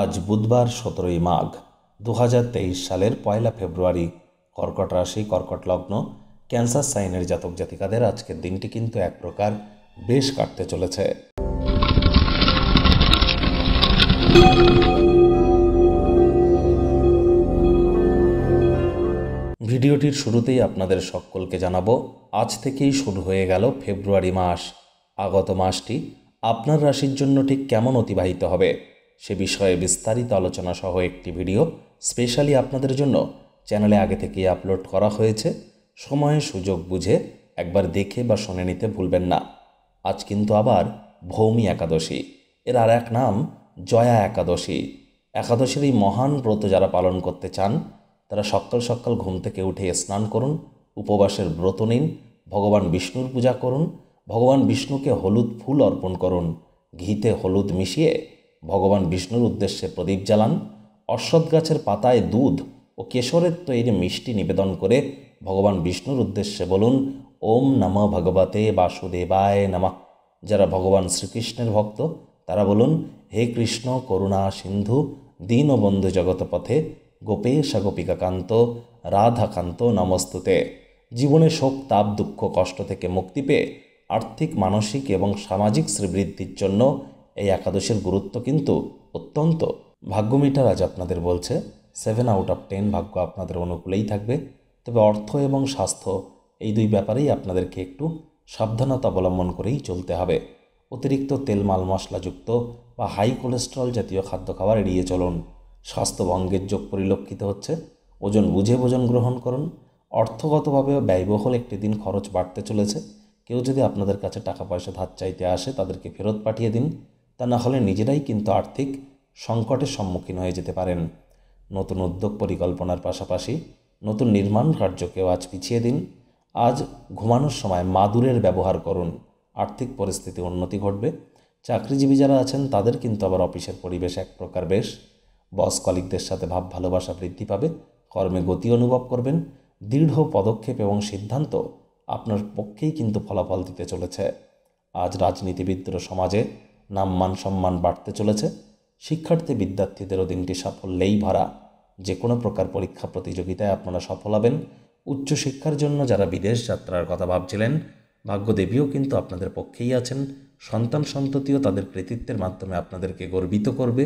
আজ বুধবার সতেরোই মাঘ দু সালের পয়লা ফেব্রুয়ারি কর্কট রাশি কর্কট লগ্ন ক্যান্সার সাইনের জাতক জাতিকাদের আজকের দিনটি কিন্তু এক প্রকার বেশ কাটতে চলেছে ভিডিওটির শুরুতেই আপনাদের সকলকে জানাবো আজ থেকেই শুরু হয়ে গেল ফেব্রুয়ারি মাস আগত মাসটি আপনার রাশির জন্য ঠিক কেমন অতিবাহিত হবে সে বিষয়ে বিস্তারিত আলোচনা সহ একটি ভিডিও স্পেশালি আপনাদের জন্য চ্যানেলে আগে থেকে আপলোড করা হয়েছে সময়ে সুযোগ বুঝে একবার দেখে বা শুনে নিতে ভুলবেন না আজ কিন্তু আবার ভৌমি একাদশী এর আর এক নাম জয়া একাদশী একাদশীর এই মহান ব্রত যারা পালন করতে চান তারা সকাল সকাল ঘুম থেকে উঠে স্নান করুন উপবাসের ব্রত নিন ভগবান বিষ্ণুর পূজা করুন ভগবান বিষ্ণুকে হলুদ ফুল অর্পণ করুন ঘিতে হলুদ মিশিয়ে ভগবান বিষ্ণুর উদ্দেশ্যে প্রদীপ জ্বালান অশ্বত গাছের পাতায় দুধ ও কেশরের তৈরি মিষ্টি নিবেদন করে ভগবান বিষ্ণুর উদ্দেশ্যে বলুন ওম নম ভগবতে বাসুদেবায় নমা যারা ভগবান শ্রীকৃষ্ণের ভক্ত তারা বলুন হে কৃষ্ণ করুণা সিন্ধু দীনবন্ধু জগৎপথে গোপেশ গোপিকাকান্ত রাধাকান্ত নমস্তুতে জীবনে শোক তাপ দুঃখ কষ্ট থেকে মুক্তি পেয়ে আর্থিক মানসিক এবং সামাজিক শ্রীবৃদ্ধির জন্য এই একাদশের গুরুত্ব কিন্তু অত্যন্ত ভাগ্যমিটার আজ আপনাদের বলছে সেভেন আউট অফ টেন ভাগ্য আপনাদের অনুকূলেই থাকবে তবে অর্থ এবং স্বাস্থ্য এই দুই ব্যাপারেই আপনাদেরকে একটু সাবধানতা অবলম্বন করেই চলতে হবে অতিরিক্ত তেল মাল মশলাযুক্ত বা হাই কোলেস্ট্রল জাতীয় খাদ্য খাবার এড়িয়ে চলুন স্বাস্থ্যভঙ্গের যোগ পরিলক্ষিত হচ্ছে ওজন বুঝে ভোজন গ্রহণ করুন অর্থগতভাবে ব্যয়বহুল একটি দিন খরচ বাড়তে চলেছে কেউ যদি আপনাদের কাছে টাকা পয়সা ধার চাইতে আসে তাদেরকে ফেরত পাঠিয়ে দিন তা না হলে নিজেরাই কিন্তু আর্থিক সংকটের সম্মুখীন হয়ে যেতে পারেন নতুন উদ্যোগ পরিকল্পনার পাশাপাশি নতুন নির্মাণ কার্যকেও আজ পিছিয়ে দিন আজ ঘুমানোর সময় মাদুরের ব্যবহার করুন আর্থিক পরিস্থিতি উন্নতি ঘটবে চাকরিজীবী যারা আছেন তাদের কিন্তু আবার অফিসের পরিবেশ এক প্রকার বেশ বস কলিকদের সাথে ভাব ভালোবাসা বৃদ্ধি পাবে কর্মে গতি অনুভব করবেন দৃঢ় পদক্ষেপ এবং সিদ্ধান্ত আপনার পক্ষেই কিন্তু ফলাফল দিতে চলেছে আজ রাজনীতিবিদ্র সমাজে নাম মান সম্মান বাড়তে চলেছে শিক্ষার্থী বিদ্যার্থীদেরও দিনটি সাফল্যেই ভরা যে কোনো প্রকার পরীক্ষা প্রতিযোগিতায় আপনারা সফল হবেন উচ্চশিক্ষার জন্য যারা বিদেশ যাত্রার কথা ভাবছিলেন ভাগ্যদেবীও কিন্তু আপনাদের পক্ষেই আছেন সন্তান সন্ততিও তাদের কৃতিত্বের মাধ্যমে আপনাদেরকে গর্বিত করবে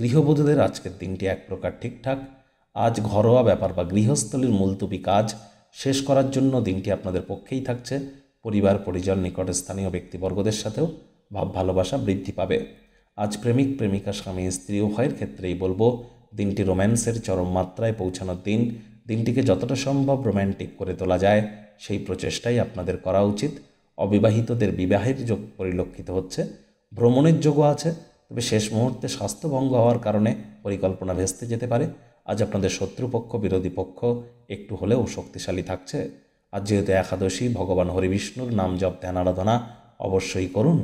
গৃহবধূদের আজকের দিনটি এক প্রকার ঠিকঠাক আজ ঘরোয়া ব্যাপার বা গৃহস্থলীর মূলতুপি কাজ শেষ করার জন্য দিনটি আপনাদের পক্ষেই থাকছে পরিবার পরিজন নিকটস্থানীয় ব্যক্তিবর্গদের সাথেও ভাব ভালোবাসা বৃদ্ধি পাবে আজ প্রেমিক প্রেমিকা স্বামী স্ত্রী উভয়ের ক্ষেত্রেই বলবো দিনটি রোম্যান্সের চরম মাত্রায় পৌঁছানোর দিন দিনটিকে যতটা সম্ভব রোম্যান্টিক করে তোলা যায় সেই প্রচেষ্টাই আপনাদের করা উচিত অবিবাহিতদের বিবাহের যোগ পরিলক্ষিত হচ্ছে ভ্রমণের যোগও আছে তবে শেষ মুহূর্তে স্বাস্থ্যভঙ্গ হওয়ার কারণে পরিকল্পনা ভেস্তে যেতে পারে আজ আপনাদের শত্রুপক্ষ বিরোধী পক্ষ একটু হলেও শক্তিশালী থাকছে আর যেহেতু একাদশী ভগবান হরিবিষ্ণুর নাম জপ ধ্যান আরাধনা অবশ্যই করুন